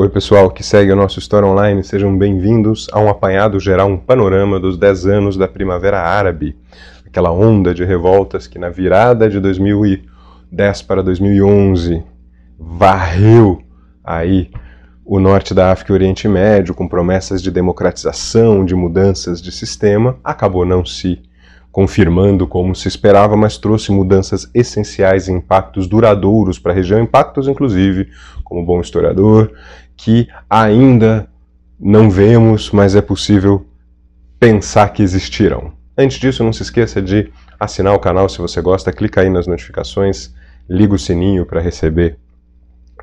Oi, pessoal que segue o nosso Story Online, sejam bem-vindos a um apanhado geral, um panorama dos 10 anos da Primavera Árabe, aquela onda de revoltas que, na virada de 2010 para 2011, varreu aí o norte da África e o Oriente Médio com promessas de democratização, de mudanças de sistema, acabou não se confirmando como se esperava, mas trouxe mudanças essenciais e impactos duradouros para a região, impactos inclusive, como bom historiador, que ainda não vemos, mas é possível pensar que existiram. Antes disso, não se esqueça de assinar o canal se você gosta, clica aí nas notificações, liga o sininho para receber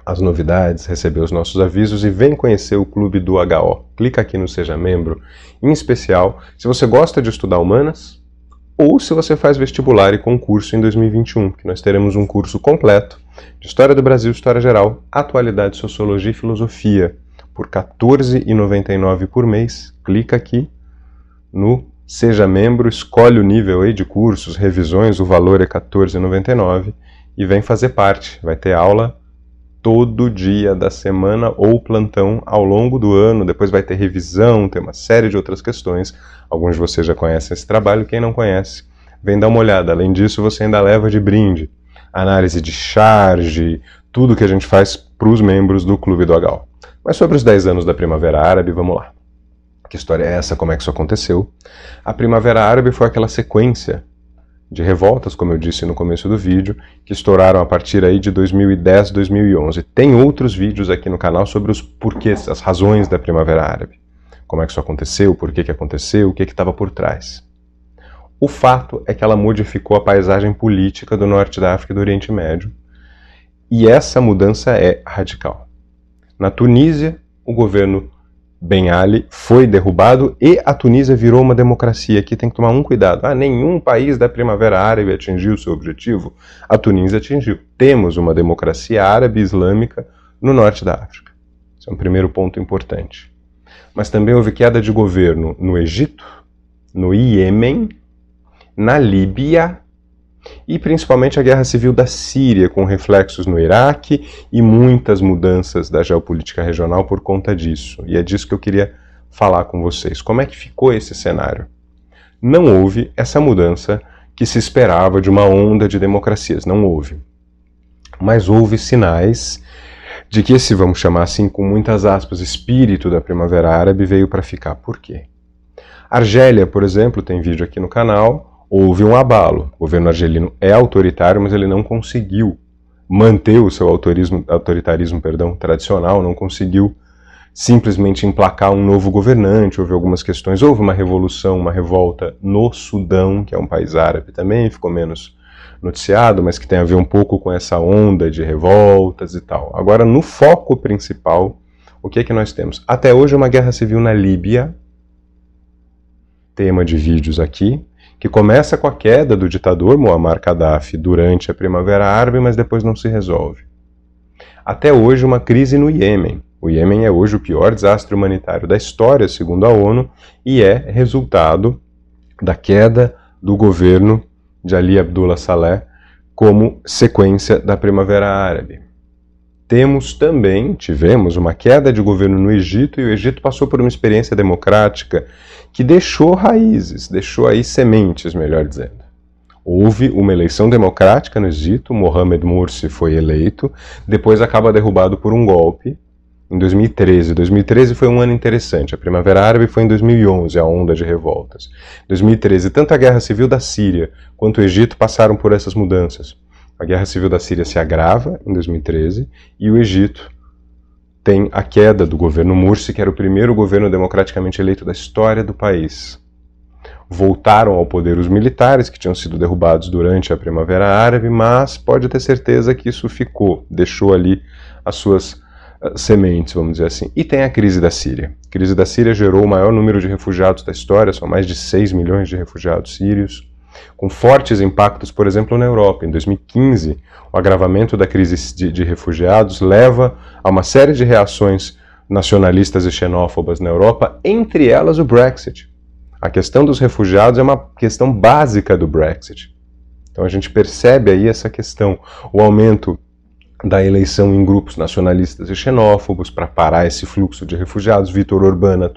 as novidades, receber os nossos avisos e vem conhecer o clube do HO. Clica aqui no Seja Membro. Em especial, se você gosta de estudar humanas ou se você faz vestibular e concurso em 2021, que nós teremos um curso completo de História do Brasil, História Geral, Atualidade, Sociologia e Filosofia, por R$ 14,99 por mês. Clica aqui no Seja Membro, escolhe o nível aí de cursos, revisões, o valor é R$ 14,99 e vem fazer parte. Vai ter aula todo dia da semana ou plantão ao longo do ano. Depois vai ter revisão, tem uma série de outras questões. Alguns de vocês já conhecem esse trabalho, quem não conhece, vem dar uma olhada. Além disso, você ainda leva de brinde análise de charge, tudo que a gente faz para os membros do Clube do Agal. Mas sobre os 10 anos da Primavera Árabe, vamos lá. Que história é essa? Como é que isso aconteceu? A Primavera Árabe foi aquela sequência de revoltas, como eu disse no começo do vídeo, que estouraram a partir aí de 2010, 2011. Tem outros vídeos aqui no canal sobre os porquês, as razões da Primavera Árabe. Como é que isso aconteceu, por que, que aconteceu, o que estava por trás. O fato é que ela modificou a paisagem política do norte da África e do Oriente Médio, e essa mudança é radical. Na Tunísia, o governo Ben Ali foi derrubado e a Tunísia virou uma democracia. Aqui tem que tomar um cuidado. Ah, nenhum país da Primavera Árabe atingiu seu objetivo. A Tunísia atingiu. Temos uma democracia árabe islâmica no norte da África. Esse é um primeiro ponto importante. Mas também houve queda de governo no Egito, no Iêmen na Líbia e principalmente a guerra civil da Síria, com reflexos no Iraque e muitas mudanças da geopolítica regional por conta disso. E é disso que eu queria falar com vocês. Como é que ficou esse cenário? Não houve essa mudança que se esperava de uma onda de democracias, não houve. Mas houve sinais de que esse, vamos chamar assim com muitas aspas, espírito da Primavera Árabe veio para ficar. Por quê? Argélia, por exemplo, tem vídeo aqui no canal, houve um abalo. O governo argelino é autoritário, mas ele não conseguiu manter o seu autoritarismo perdão, tradicional, não conseguiu simplesmente emplacar um novo governante. Houve algumas questões, houve uma revolução, uma revolta no Sudão, que é um país árabe também, ficou menos noticiado, mas que tem a ver um pouco com essa onda de revoltas e tal. Agora, no foco principal, o que é que nós temos? Até hoje, uma guerra civil na Líbia, tema de vídeos aqui que começa com a queda do ditador Muammar Gaddafi durante a Primavera Árabe, mas depois não se resolve. Até hoje, uma crise no Iêmen. O Iêmen é hoje o pior desastre humanitário da história, segundo a ONU, e é resultado da queda do governo de Ali Abdullah Saleh como sequência da Primavera Árabe. Temos também, tivemos uma queda de governo no Egito e o Egito passou por uma experiência democrática que deixou raízes, deixou aí sementes, melhor dizendo. Houve uma eleição democrática no Egito, Mohamed Morsi foi eleito, depois acaba derrubado por um golpe em 2013. 2013 foi um ano interessante. A Primavera Árabe foi em 2011, a onda de revoltas. 2013, tanto a Guerra Civil da Síria quanto o Egito passaram por essas mudanças. A guerra civil da Síria se agrava em 2013 e o Egito tem a queda do governo Mursi, que era o primeiro governo democraticamente eleito da história do país. Voltaram ao poder os militares que tinham sido derrubados durante a Primavera Árabe, mas pode ter certeza que isso ficou, deixou ali as suas ah, sementes, vamos dizer assim. E tem a crise da Síria. A crise da Síria gerou o maior número de refugiados da história, são mais de 6 milhões de refugiados sírios com fortes impactos, por exemplo, na Europa. Em 2015, o agravamento da crise de, de refugiados leva a uma série de reações nacionalistas e xenófobas na Europa, entre elas o Brexit. A questão dos refugiados é uma questão básica do Brexit. Então a gente percebe aí essa questão, o aumento da eleição em grupos nacionalistas e xenófobos para parar esse fluxo de refugiados, Vitor Urbana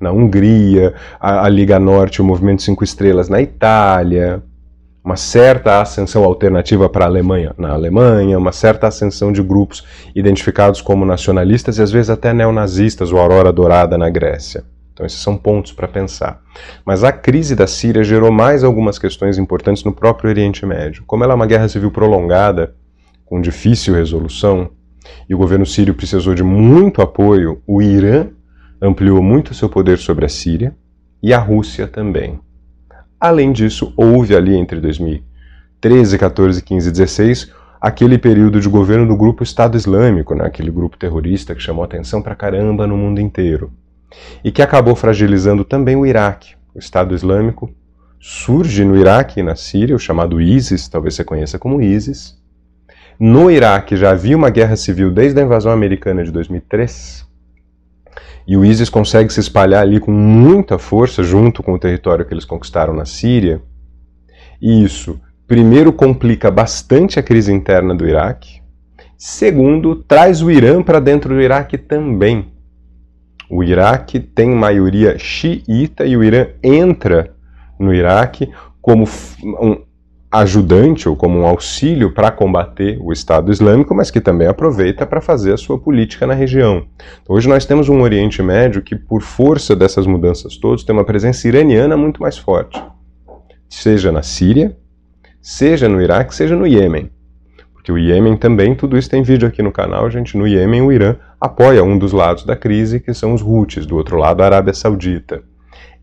na Hungria, a, a, Liga Norte, o Movimento Cinco Estrelas na Itália, uma certa ascensão alternativa para a Alemanha na Alemanha, uma certa ascensão de grupos identificados como nacionalistas e às vezes até neonazistas, o Aurora Dourada na Grécia. Então, esses são pontos para pensar. Mas a crise da Síria gerou mais algumas questões importantes no próprio Oriente Médio. Como ela é uma guerra civil prolongada, com difícil resolução, e o governo sírio precisou de muito apoio, o Irã ampliou muito seu poder sobre a Síria e a Rússia também. Além disso, houve ali entre 2013, 14, 15 16 aquele período de governo do grupo Estado Islâmico, né? aquele grupo terrorista que chamou atenção pra caramba no mundo inteiro, e que acabou fragilizando também o Iraque. O Estado Islâmico surge no Iraque e na Síria, o chamado ISIS, talvez você conheça como ISIS, no Iraque já havia uma guerra civil desde a invasão americana de 2003. E o ISIS consegue se espalhar ali com muita força junto com o território que eles conquistaram na Síria. E isso, primeiro, complica bastante a crise interna do Iraque. Segundo, traz o Irã para dentro do Iraque também. O Iraque tem maioria xiita e o Irã entra no Iraque como um, ajudante ou como um auxílio para combater o Estado Islâmico, mas que também aproveita para fazer a sua política na região. Então, hoje nós temos um Oriente Médio que, por força dessas mudanças todas, tem uma presença iraniana muito mais forte, seja na Síria, seja no Iraque, seja no Iêmen. Porque o Iêmen também, tudo isso tem vídeo aqui no canal, gente. No Iêmen, o Irã apoia um dos lados da crise, que são os Houthis, do outro lado, a Arábia Saudita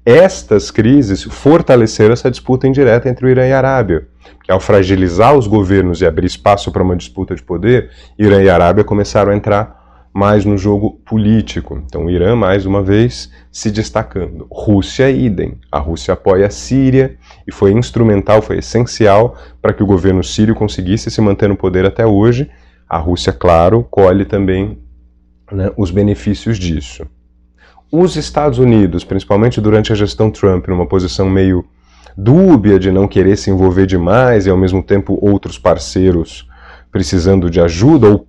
estas crises fortaleceram essa disputa indireta entre o Irã e a Arábia. ao fragilizar os governos e abrir espaço para uma disputa de poder, Irã e a Arábia começaram a entrar mais no jogo político. Então, o Irã, mais uma vez, se destacando. Rússia, é idem. A Rússia apoia a Síria e foi instrumental, foi essencial para que o governo sírio conseguisse se manter no poder até hoje. A Rússia, claro, colhe também né, os benefícios disso os Estados Unidos, principalmente durante a gestão Trump, numa posição meio dúbia de não querer se envolver demais e ao mesmo tempo outros parceiros precisando de ajuda ou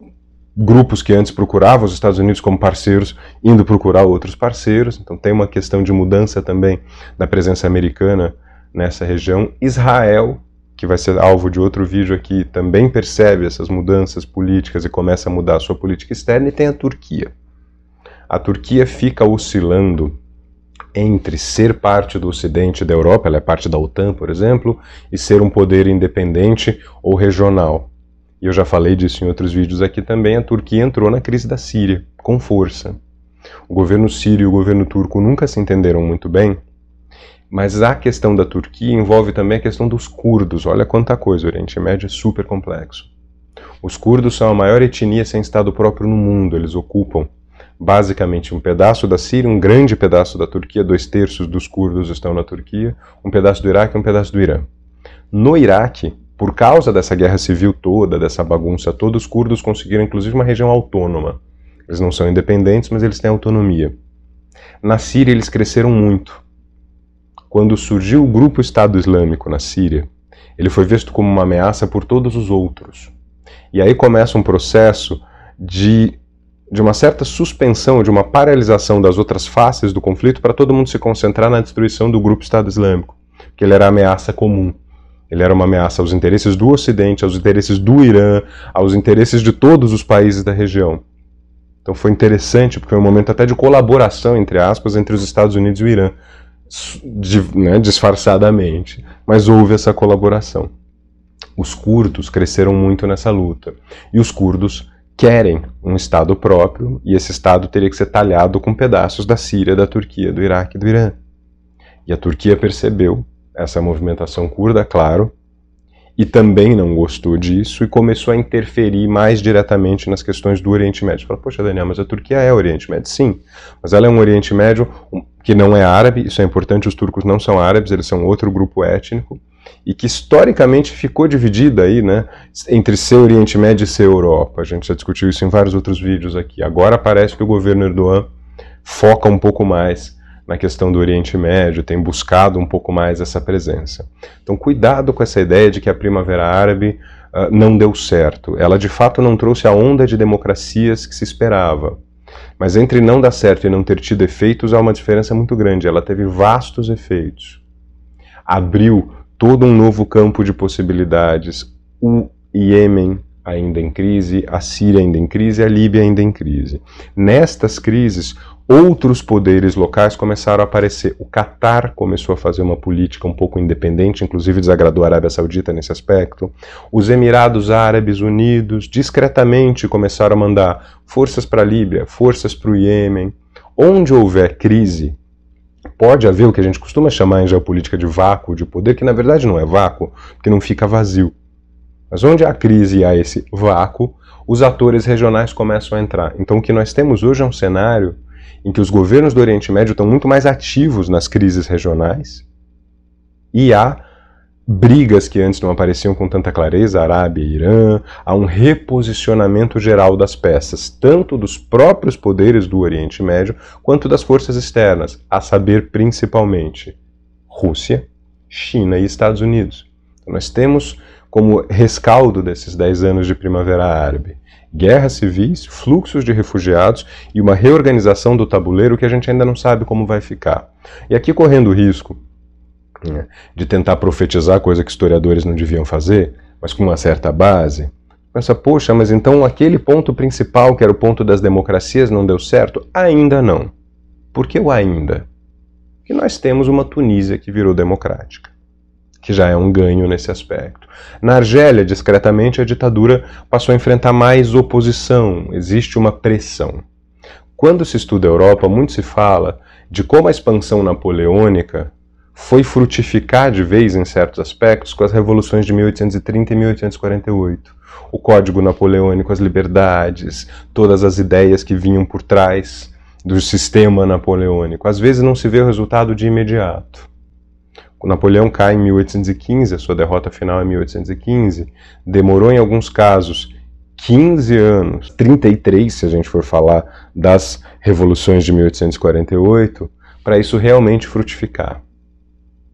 grupos que antes procuravam os Estados Unidos como parceiros indo procurar outros parceiros. Então tem uma questão de mudança também da presença americana nessa região. Israel, que vai ser alvo de outro vídeo aqui, também percebe essas mudanças políticas e começa a mudar a sua política externa e tem a Turquia a Turquia fica oscilando entre ser parte do Ocidente da Europa, ela é parte da OTAN, por exemplo, e ser um poder independente ou regional. E eu já falei disso em outros vídeos aqui também, a Turquia entrou na crise da Síria, com força. O governo sírio e o governo turco nunca se entenderam muito bem, mas a questão da Turquia envolve também a questão dos curdos. Olha quanta coisa, o Oriente Médio é super complexo. Os curdos são a maior etnia sem Estado próprio no mundo, eles ocupam basicamente um pedaço da Síria, um grande pedaço da Turquia, dois terços dos curdos estão na Turquia, um pedaço do Iraque e um pedaço do Irã. No Iraque, por causa dessa guerra civil toda, dessa bagunça toda, os curdos conseguiram inclusive uma região autônoma. Eles não são independentes, mas eles têm autonomia. Na Síria, eles cresceram muito. Quando surgiu o grupo Estado Islâmico na Síria, ele foi visto como uma ameaça por todos os outros. E aí começa um processo de de uma certa suspensão, de uma paralisação das outras faces do conflito para todo mundo se concentrar na destruição do grupo Estado Islâmico, que ele era a ameaça comum. Ele era uma ameaça aos interesses do Ocidente, aos interesses do Irã, aos interesses de todos os países da região. Então foi interessante, porque foi um momento até de colaboração, entre aspas, entre os Estados Unidos e o Irã, de, né, disfarçadamente. Mas houve essa colaboração. Os curdos cresceram muito nessa luta. E os curdos querem um Estado próprio e esse Estado teria que ser talhado com pedaços da Síria, da Turquia, do Iraque e do Irã. E a Turquia percebeu essa movimentação curda, claro, e também não gostou disso e começou a interferir mais diretamente nas questões do Oriente Médio. Fala, poxa, Daniel, mas a Turquia é Oriente Médio? Sim, mas ela é um Oriente Médio que não é árabe, isso é importante, os turcos não são árabes, eles são outro grupo étnico, e que historicamente ficou dividida aí, né, entre ser Oriente Médio e ser Europa. A gente já discutiu isso em vários outros vídeos aqui. Agora parece que o governo Erdogan foca um pouco mais na questão do Oriente Médio, tem buscado um pouco mais essa presença. Então, cuidado com essa ideia de que a Primavera Árabe uh, não deu certo. Ela de fato não trouxe a onda de democracias que se esperava. Mas entre não dar certo e não ter tido efeitos há uma diferença muito grande. Ela teve vastos efeitos. Abriu todo um novo campo de possibilidades. O Iêmen ainda em crise, a Síria ainda em crise, a Líbia ainda em crise. Nestas crises, outros poderes locais começaram a aparecer. O Catar começou a fazer uma política um pouco independente, inclusive desagradou a Arábia Saudita nesse aspecto. Os Emirados Árabes Unidos discretamente começaram a mandar forças para a Líbia, forças para o Iêmen. Onde houver crise, pode haver o que a gente costuma chamar em geopolítica de vácuo de poder, que na verdade não é vácuo, porque não fica vazio. Mas onde há crise e há esse vácuo, os atores regionais começam a entrar. Então o que nós temos hoje é um cenário em que os governos do Oriente Médio estão muito mais ativos nas crises regionais e há brigas que antes não apareciam com tanta clareza, Arábia e Irã, há um reposicionamento geral das peças, tanto dos próprios poderes do Oriente Médio quanto das forças externas, a saber principalmente Rússia, China e Estados Unidos. Então, nós temos como rescaldo desses 10 anos de Primavera Árabe guerras civis, fluxos de refugiados e uma reorganização do tabuleiro que a gente ainda não sabe como vai ficar. E aqui correndo o risco né, de tentar profetizar coisa que historiadores não deviam fazer, mas com uma certa base. Pensa, poxa, mas então aquele ponto principal, que era o ponto das democracias, não deu certo? Ainda não. Por que o ainda? Que nós temos uma Tunísia que virou democrática, que já é um ganho nesse aspecto. Na Argélia, discretamente, a ditadura passou a enfrentar mais oposição, existe uma pressão. Quando se estuda a Europa, muito se fala de como a expansão napoleônica foi frutificar de vez em certos aspectos com as revoluções de 1830 e 1848. O Código Napoleônico, as liberdades, todas as ideias que vinham por trás do sistema napoleônico. Às vezes não se vê o resultado de imediato. O Napoleão cai em 1815, a sua derrota final é 1815. Demorou, em alguns casos, 15 anos, 33 se a gente for falar das revoluções de 1848, para isso realmente frutificar.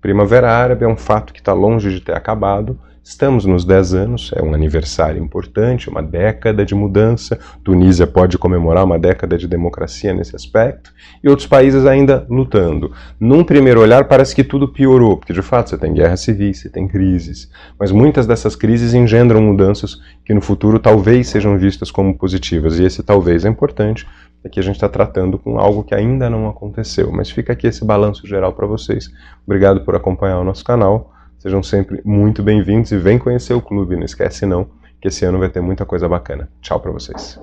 Primavera Árabe é um fato que está longe de ter acabado Estamos nos 10 anos, é um aniversário importante, uma década de mudança. Tunísia pode comemorar uma década de democracia nesse aspecto, e outros países ainda lutando. Num primeiro olhar, parece que tudo piorou, porque de fato você tem guerra civil, você tem crises. Mas muitas dessas crises engendram mudanças que no futuro talvez sejam vistas como positivas, e esse talvez é importante, porque é a gente está tratando com algo que ainda não aconteceu. Mas fica aqui esse balanço geral para vocês. Obrigado por acompanhar o nosso canal. Sejam sempre muito bem-vindos e vem conhecer o clube. Não esquece não, que esse ano vai ter muita coisa bacana. Tchau para vocês.